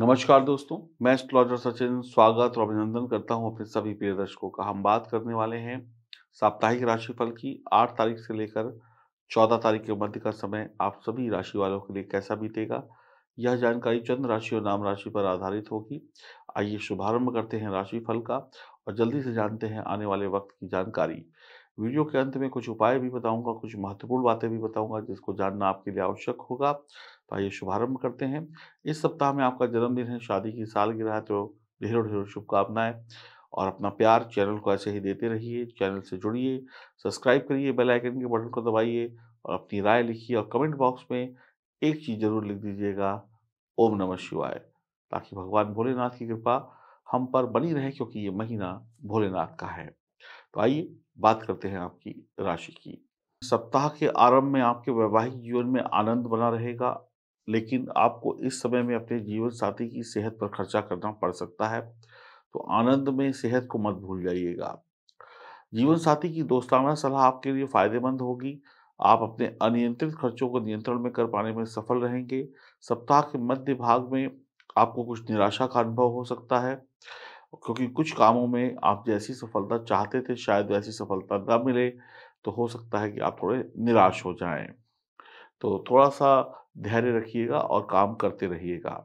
नमस्कार दोस्तों मैं एस्ट्रोलॉजर सचिन स्वागत और अभिनंदन करता हूं अपने सभी प्रिय दर्शकों का हम बात करने वाले हैं साप्ताहिक राशिफल की 8 तारीख से लेकर 14 तारीख के मध्य का समय आप सभी राशि वालों के लिए कैसा बीतेगा यह जानकारी चंद्र राशि और नाम राशि पर आधारित होगी आइए शुभारंभ करते हैं राशिफल का और जल्दी से जानते हैं आने वाले वक्त की जानकारी वीडियो के अंत में कुछ उपाय भी बताऊंगा कुछ महत्वपूर्ण बातें भी बताऊंगा जिसको जानना आपके लिए आवश्यक होगा तो आइए शुभारंभ करते हैं इस सप्ताह में आपका जन्मदिन है शादी की गिरा है तो ढेरों ढेरों शुभकामनाएं और अपना प्यार चैनल को ऐसे ही देते रहिए चैनल से जुड़िए सब्सक्राइब करिए बेलाइकन के बटन को दबाइए और अपनी राय लिखिए और कमेंट बॉक्स में एक चीज़ ज़रूर लिख दीजिएगा ओम नम शिवाय ताकि भगवान भोलेनाथ की कृपा हम पर बनी रहे क्योंकि ये महीना भोलेनाथ का है तो आइए बात करते हैं आपकी राशि की सप्ताह के आरंभ में आपके वैवाहिक जीवन में आनंद बना रहेगा लेकिन आपको इस समय में अपने जीवन साथी की सेहत पर खर्चा करना पड़ सकता है तो आनंद में सेहत को मत भूल जाइएगा जीवन साथी की दोस्ताना सलाह आपके लिए फायदेमंद होगी आप अपने अनियंत्रित खर्चों को नियंत्रण में कर पाने में सफल रहेंगे सप्ताह के मध्य भाग में आपको कुछ निराशा का अनुभव हो सकता है क्योंकि कुछ कामों में आप जैसी सफलता चाहते थे शायद वैसी सफलता ना मिले तो हो सकता है कि आप थोड़े निराश हो जाएं तो थोड़ा सा धैर्य रखिएगा और काम करते रहिएगा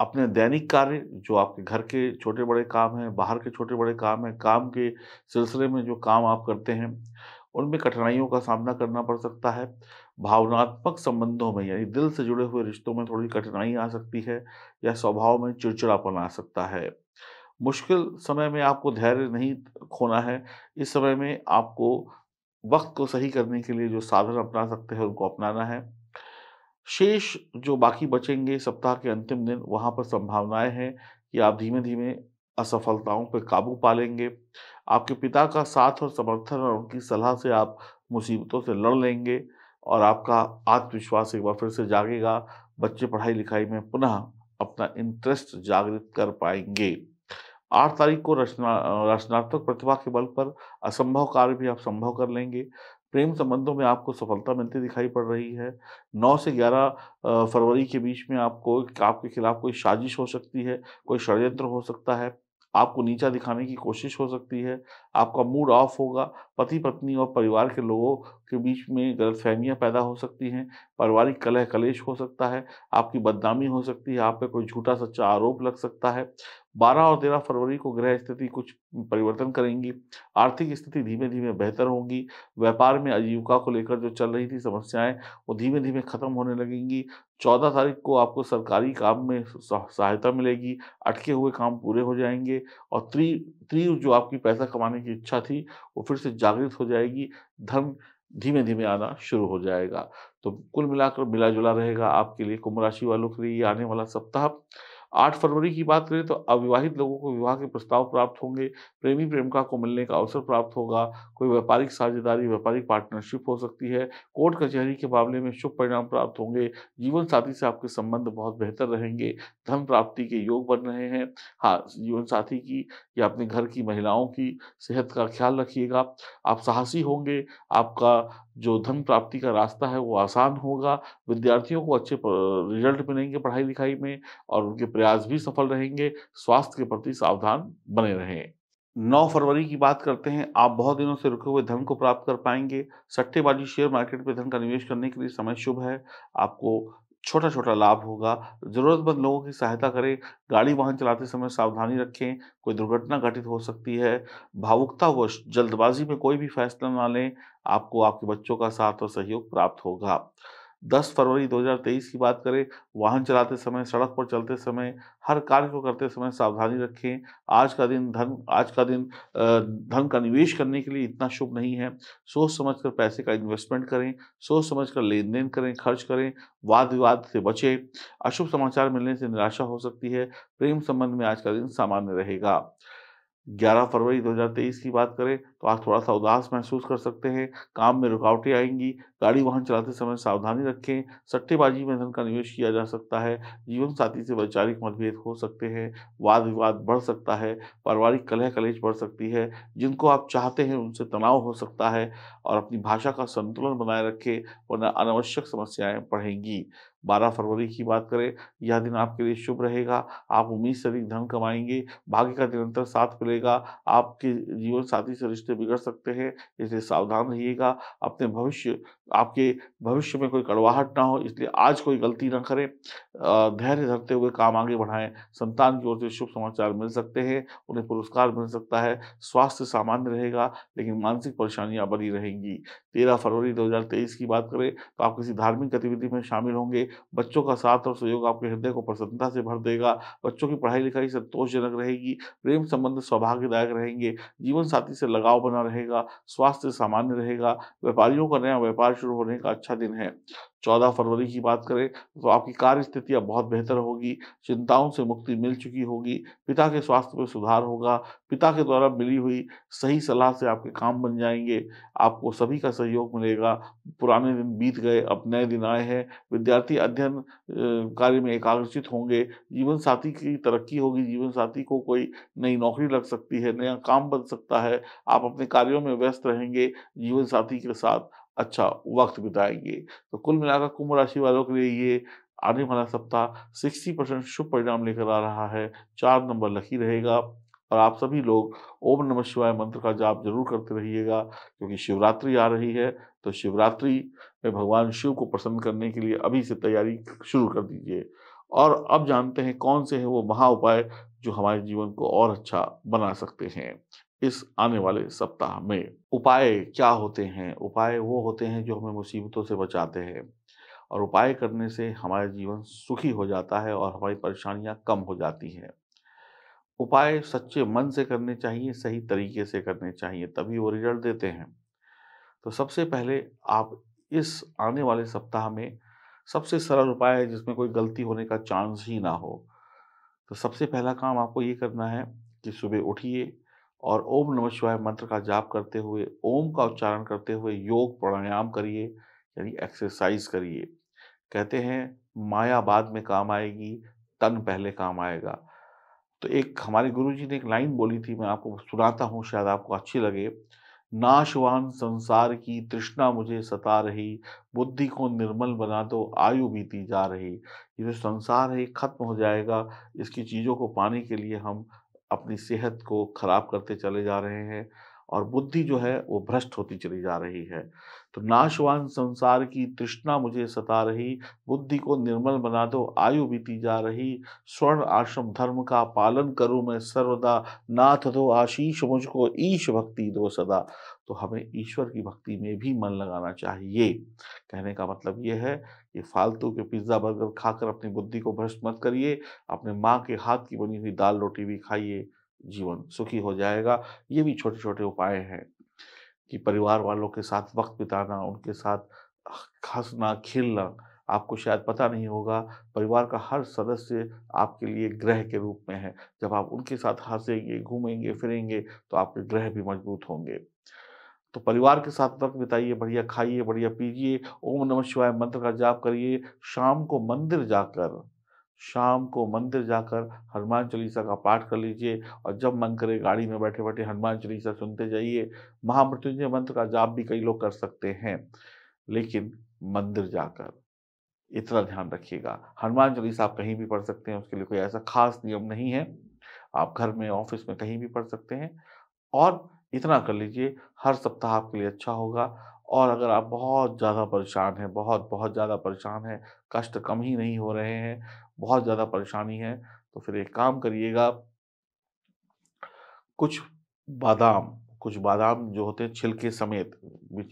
अपने दैनिक कार्य जो आपके घर के छोटे बड़े काम हैं बाहर के छोटे बड़े काम हैं काम के सिलसिले में जो काम आप करते हैं उनमें कठिनाइयों का सामना करना पड़ सकता है भावनात्मक संबंधों में यानी दिल से जुड़े हुए रिश्तों में थोड़ी कठिनाई आ सकती है या स्वभाव में चिड़चिड़ापन आ सकता है मुश्किल समय में आपको धैर्य नहीं खोना है इस समय में आपको वक्त को सही करने के लिए जो साधन अपना सकते हैं उनको अपनाना है शेष जो बाकी बचेंगे सप्ताह के अंतिम दिन वहाँ पर संभावनाएं हैं कि आप धीमे धीमे असफलताओं पर काबू पा लेंगे आपके पिता का साथ और समर्थन और उनकी सलाह से आप मुसीबतों से लड़ लेंगे और आपका आत्मविश्वास एक बार फिर से जागेगा बच्चे पढ़ाई लिखाई में पुनः अपना इंटरेस्ट जागृत कर पाएंगे आठ तारीख को रचना रचनात्मक प्रतिभा के बल पर असंभव कार्य भी आप संभव कर लेंगे प्रेम संबंधों में आपको सफलता मिलती दिखाई पड़ रही है नौ से ग्यारह फरवरी के बीच में आपको आपके खिलाफ कोई साजिश हो सकती है कोई षड्यंत्र हो सकता है आपको नीचा दिखाने की कोशिश हो सकती है आपका मूड ऑफ होगा पति पत्नी और परिवार के लोगों के बीच में गलतफहमियां पैदा हो सकती हैं पारिवारिक कलह कलेश हो सकता है आपकी बदनामी हो सकती है आप पे कोई झूठा सच्चा आरोप लग सकता है 12 और 13 फरवरी को ग्रह स्थिति कुछ परिवर्तन करेंगी आर्थिक स्थिति धीमे धीमे बेहतर होगी व्यापार में आजीविका को लेकर जो चल रही थी समस्याएं वो धीमे धीमे खत्म होने लगेंगी चौदह तारीख को आपको सरकारी काम में सहायता मिलेगी अटके हुए काम पूरे हो जाएंगे और त्री तीव्र जो आपकी पैसा कमाने की इच्छा थी वो फिर से जागृत हो जाएगी धन धीमे धीमे आना शुरू हो जाएगा तो कुल मिलाकर मिला जुला रहेगा आपके लिए कुंभ राशि वालों के लिए आने वाला सप्ताह आठ फरवरी की बात करें तो अविवाहित लोगों को विवाह के प्रस्ताव प्राप्त होंगे प्रेमी प्रेमिका को मिलने का अवसर प्राप्त होगा कोई व्यापारिक साझेदारी व्यापारिक पार्टनरशिप हो सकती है कोर्ट कचहरी के मामले में शुभ परिणाम प्राप्त होंगे जीवन साथी से आपके संबंध बहुत बेहतर रहेंगे धन प्राप्ति के योग बन रहे हैं हाँ जीवन साथी की या अपने घर की महिलाओं की सेहत का ख्याल रखिएगा आप साहसी होंगे आपका जो धन प्राप्ति का रास्ता है वो आसान होगा विद्यार्थियों को अच्छे रिजल्ट मिलेंगे पढ़ाई लिखाई में और उनके प्रयास भी सफल रहेंगे स्वास्थ्य के प्रति सावधान बने रहें नौ फरवरी की बात करते हैं आप बहुत दिनों से रुके हुए धन को प्राप्त कर पाएंगे सट्टेबाजी शेयर मार्केट में धन का निवेश करने के लिए समय शुभ है आपको छोटा छोटा लाभ होगा ज़रूरतमंद लोगों की सहायता करें गाड़ी वाहन चलाते समय सावधानी रखें कोई दुर्घटना घटित हो सकती है भावुकता व जल्दबाजी में कोई भी फैसला ना लें आपको आपके बच्चों का साथ और सहयोग प्राप्त होगा 10 फरवरी 2023 की बात करें वाहन चलाते समय सड़क पर चलते समय हर कार्य को करते समय सावधानी रखें आज का दिन धन आज का दिन धन का निवेश करने के लिए इतना शुभ नहीं है सोच समझकर पैसे का इन्वेस्टमेंट करें सोच समझकर लेन देन करें खर्च करें वाद विवाद से बचें अशुभ समाचार मिलने से निराशा हो सकती है प्रेम संबंध में आज का दिन सामान्य रहेगा 11 फरवरी 2023 की बात करें तो आज थोड़ा सा उदास महसूस कर सकते हैं काम में रुकावटें आएंगी गाड़ी वाहन चलाते समय सावधानी रखें सट्टेबाजी में धन का निवेश किया जा सकता है जीवन साथी से वैचारिक मतभेद हो सकते हैं वाद विवाद बढ़ सकता है पारिवारिक कलह कलेश बढ़ सकती है जिनको आप चाहते हैं उनसे तनाव हो सकता है और अपनी भाषा का संतुलन बनाए रखें वरना अनावश्यक समस्याएँ बढ़ेंगी 12 फरवरी की बात करें यह दिन आपके लिए शुभ रहेगा आप उम्मीद से अधिक धन कमाएंगे भाग्य का निरंतर साथ मिलेगा आपके जीवन साथी से रिश्ते बिगड़ सकते हैं इसलिए सावधान रहिएगा अपने भविष्य आपके भविष्य में कोई कड़वाहट ना हो इसलिए आज कोई गलती ना करें धैर्य धरते हुए काम आगे बढ़ाएं संतान की ओर से शुभ समाचार मिल सकते हैं उन्हें पुरस्कार मिल सकता है स्वास्थ्य सामान्य रहेगा लेकिन मानसिक परेशानियां बनी रहेंगी तेरह फरवरी दो की बात करें तो आप किसी धार्मिक गतिविधि में शामिल होंगे बच्चों का साथ और सहयोग आपके हृदय को प्रसन्नता से भर देगा बच्चों की पढ़ाई लिखाई संतोषजनक रहेगी प्रेम संबंध सौभाग्यदायक रहेंगे जीवन साथी से लगाव बना रहेगा स्वास्थ्य सामान्य रहेगा व्यापारियों का नया व्यापार शुरू होने का अच्छा दिन है चौदह फरवरी की बात करें तो आपकी कार्य स्थितियाँ बहुत बेहतर होगी चिंताओं से मुक्ति मिल चुकी होगी पिता के स्वास्थ्य में सुधार होगा पिता के द्वारा मिली हुई सही सलाह से आपके काम बन जाएंगे आपको सभी का सहयोग मिलेगा पुराने दिन बीत गए अब नए दिन आए हैं विद्यार्थी अध्ययन कार्य में एकाग्रचित होंगे जीवन साथी की तरक्की होगी जीवन साथी को कोई नई नौकरी लग सकती है नया काम बन सकता है आप अपने कार्यों में व्यस्त रहेंगे जीवन साथी के साथ अच्छा वक्त बिताएंगे तो कुल मिलाकर कुंभ राशि वालों के लिए ये आने वाला सप्ताह 60 परसेंट शुभ परिणाम लेकर आ रहा है चार नंबर लकी रहेगा और आप सभी लोग ओम नमः शिवाय मंत्र का जाप जरूर करते रहिएगा क्योंकि शिवरात्रि आ रही है तो शिवरात्रि में भगवान शिव को प्रसन्न करने के लिए अभी से तैयारी शुरू कर दीजिए और अब जानते हैं कौन से हैं वो महा उपाय जो हमारे जीवन को और अच्छा बना सकते हैं इस आने वाले सप्ताह में उपाय क्या होते हैं उपाय वो होते हैं जो हमें मुसीबतों से बचाते हैं और उपाय करने से हमारा जीवन सुखी हो जाता है और हमारी परेशानियां कम हो जाती हैं उपाय सच्चे मन से करने चाहिए सही तरीके से करने चाहिए तभी वो रिजल्ट देते हैं तो सबसे पहले आप इस आने वाले सप्ताह में सबसे सरल उपाय है जिसमें कोई गलती होने का चांस ही ना हो तो सबसे पहला काम आपको ये करना है कि सुबह उठिए और ओम नमः शिवाय मंत्र का जाप करते हुए ओम का उच्चारण करते हुए योग प्राणायाम करिए यानी एक्सरसाइज करिए कहते हैं माया बाद में काम आएगी तन पहले काम आएगा तो एक हमारे गुरु जी ने एक लाइन बोली थी मैं आपको सुनाता हूँ शायद आपको अच्छी लगे नाशवान संसार की तृष्णा मुझे सता रही बुद्धि को निर्मल बना दो आयु बीती जा रही ये जो संसार है खत्म हो जाएगा इसकी चीज़ों को पाने के लिए हम अपनी सेहत को खराब करते चले जा रहे हैं और बुद्धि जो है वो भ्रष्ट होती चली जा रही है तो नाशवान संसार की तृष्णा मुझे सता रही बुद्धि को निर्मल बना दो आयु बीती जा रही स्वर्ण आश्रम धर्म का पालन करूं मैं सर्वदा नाथ दो आशीष मुझको ईश भक्ति दो सदा तो हमें ईश्वर की भक्ति में भी मन लगाना चाहिए कहने का मतलब ये है ये फालतू के पिज्ज़ा बर्गर खाकर अपनी बुद्धि को भ्रष्ट मत करिए अपने माँ के हाथ की बनी हुई दाल रोटी भी खाइए जीवन सुखी हो जाएगा ये भी छोटे छोटे उपाय हैं कि परिवार वालों के साथ वक्त बिताना उनके साथ हंसना खेलना आपको शायद पता नहीं होगा परिवार का हर सदस्य आपके लिए ग्रह के रूप में है जब आप उनके साथ हंसेंगे घूमेंगे फिरेंगे तो आपके ग्रह भी मजबूत होंगे तो परिवार के साथ वक्त बिताइए बढ़िया खाइए बढ़िया पीजिए ओम नमः शिवाय मंत्र का जाप करिए शाम को मंदिर जाकर शाम को मंदिर जाकर हनुमान चालीसा का पाठ कर लीजिए और जब मन करे गाड़ी में बैठे बैठे हनुमान चालीसा सुनते जाइए महामृत्युंजय मंत्र का जाप भी कई लोग कर सकते हैं लेकिन मंदिर जाकर इतना ध्यान रखिएगा हनुमान चालीसा आप कहीं भी पढ़ सकते हैं उसके लिए कोई ऐसा खास नियम नहीं है आप घर में ऑफिस में कहीं भी पढ़ सकते हैं और इतना कर लीजिए हर सप्ताह आपके लिए अच्छा होगा और अगर आप बहुत ज़्यादा परेशान हैं बहुत बहुत ज़्यादा परेशान हैं कष्ट कम ही नहीं हो रहे हैं बहुत ज़्यादा परेशानी है तो फिर एक काम करिएगा कुछ बादाम कुछ बादाम जो होते हैं छिलके समेत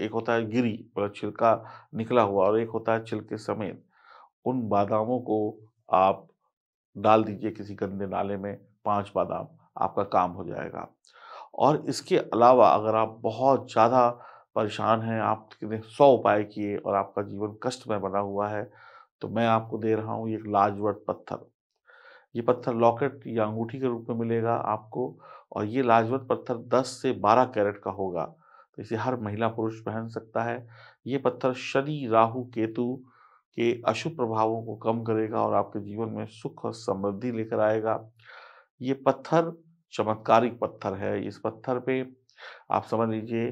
एक होता है गिरी मतलब छिलका निकला हुआ और एक होता है छिलके समेत उन बादामों को आप डाल दीजिए किसी गंदे नाले में पांच बादाम आपका काम हो जाएगा और इसके अलावा अगर आप बहुत ज़्यादा परेशान हैं आपने सौ उपाय किए और आपका जीवन कष्टमय बना हुआ है तो मैं आपको दे रहा हूँ एक लाजवर्त पत्थर ये पत्थर लॉकेट या अंगूठी के रूप में मिलेगा आपको और ये लाजवत पत्थर 10 से 12 कैरेट का होगा तो इसे हर महिला पुरुष पहन सकता है ये पत्थर शनि राहु केतु के अशुभ प्रभावों को कम करेगा और आपके जीवन में सुख और समृद्धि लेकर आएगा ये पत्थर चमत्कारिक पत्थर है इस पत्थर पे आप समझ लीजिए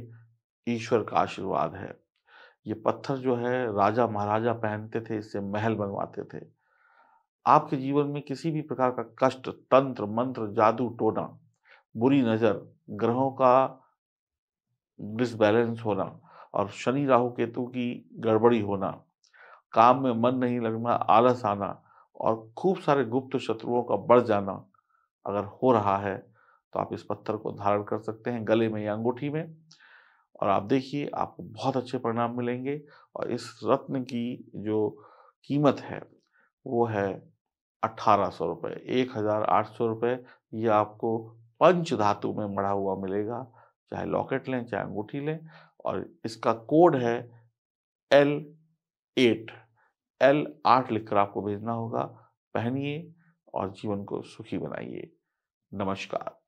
ईश्वर का आशीर्वाद है ये पत्थर जो है राजा महाराजा पहनते थे इससे महल बनवाते थे आपके जीवन में किसी भी प्रकार का कष्ट तंत्र मंत्र जादू टोना बुरी नज़र ग्रहों का डिसबैलेंस होना और शनि राहु केतु की गड़बड़ी होना काम में मन नहीं लगना आलस आना और खूब सारे गुप्त शत्रुओं का बढ़ जाना अगर हो रहा है तो आप इस पत्थर को धारण कर सकते हैं गले में या अंगूठी में और आप देखिए आपको बहुत अच्छे परिणाम मिलेंगे और इस रत्न की जो कीमत है वो है अट्ठारह सौ रुपये एक हज़ार आठ सौ रुपये ये आपको पंच धातु में मढ़ा हुआ मिलेगा चाहे लॉकेट लें चाहे अंगूठी लें और इसका कोड है एल एट एल आठ लिखकर आपको भेजना होगा पहनिए और जीवन को सुखी बनाइए नमस्कार